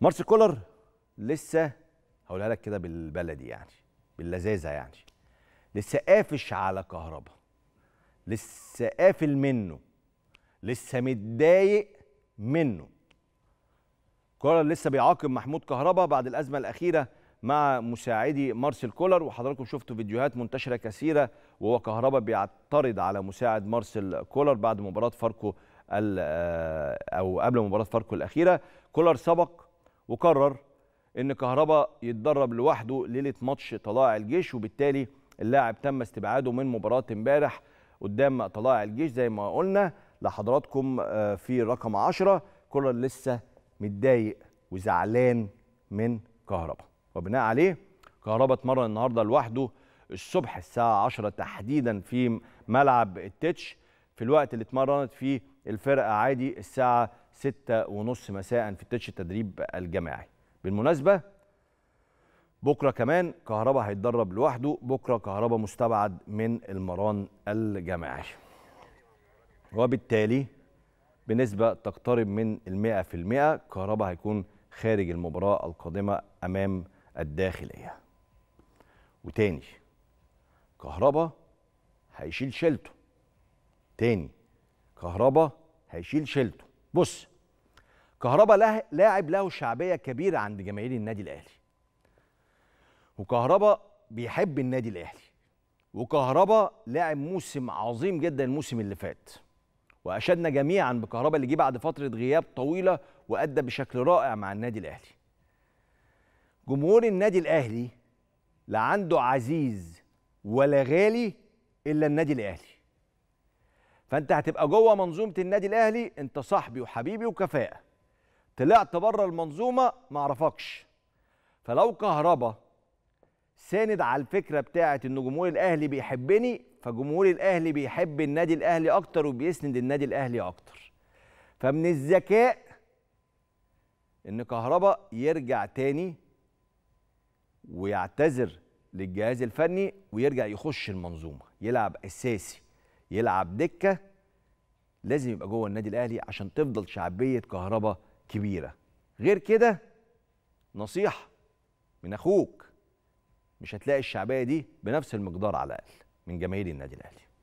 مارس كولر لسه هقولها لك كده بالبلدي يعني باللذاذه يعني لسه قافش على كهربا لسه قافل منه لسه متضايق منه كولر لسه بيعاقب محمود كهربا بعد الازمه الاخيره مع مساعدي مارسيل كولر وحضراتكم شفتوا فيديوهات منتشره كثيره وهو كهربا بيعترض على مساعد مارسيل كولر بعد مباراه فاركو آه، او قبل مباراه فاركو الاخيره كولر سبق وقرر ان كهربا يتدرب لوحده ليله ماتش طلائع الجيش وبالتالي اللاعب تم استبعاده من مباراه امبارح قدام طلائع الجيش زي ما قلنا لحضراتكم آه، في رقم 10 كولر لسه متضايق وزعلان من كهربا وبناء عليه كهربا اتمرن النهارده لوحده الصبح الساعه 10 تحديدا في ملعب التتش في الوقت اللي اتمرنت فيه الفرقه عادي الساعه ستة ونص مساء في التتش التدريب الجماعي بالمناسبه بكره كمان كهربا هيتدرب لوحده بكره كهربا مستبعد من المران الجماعي وبالتالي بنسبه تقترب من المئة في المئة كهربا هيكون خارج المباراه القادمه امام الداخليه وتاني كهربا هيشيل شيلته تاني كهربا هيشيل شيلته بص كهربا لاعب له شعبيه كبيره عند جماهير النادي الاهلي وكهربا بيحب النادي الاهلي وكهربا لاعب موسم عظيم جدا الموسم اللي فات واشدنا جميعا بكهربا اللي جه بعد فتره غياب طويله وادى بشكل رائع مع النادي الاهلي جمهور النادي الاهلي لا عنده عزيز ولا غالي الا النادي الاهلي فانت هتبقى جوه منظومه النادي الاهلي انت صاحبي وحبيبي وكفاءه طلعت بره المنظومه ما اعرفكش فلو كهربا ساند على الفكره بتاعه ان جمهور الاهلي بيحبني فجمهور الاهلي بيحب النادي الاهلي اكتر وبيسند النادي الاهلي اكتر فمن الذكاء ان كهربا يرجع تاني ويعتذر للجهاز الفني ويرجع يخش المنظومه يلعب اساسي يلعب دكه لازم يبقى جوه النادي الاهلي عشان تفضل شعبيه كهربا كبيره غير كده نصيحه من اخوك مش هتلاقي الشعبيه دي بنفس المقدار على الاقل من جماهير النادي الاهلي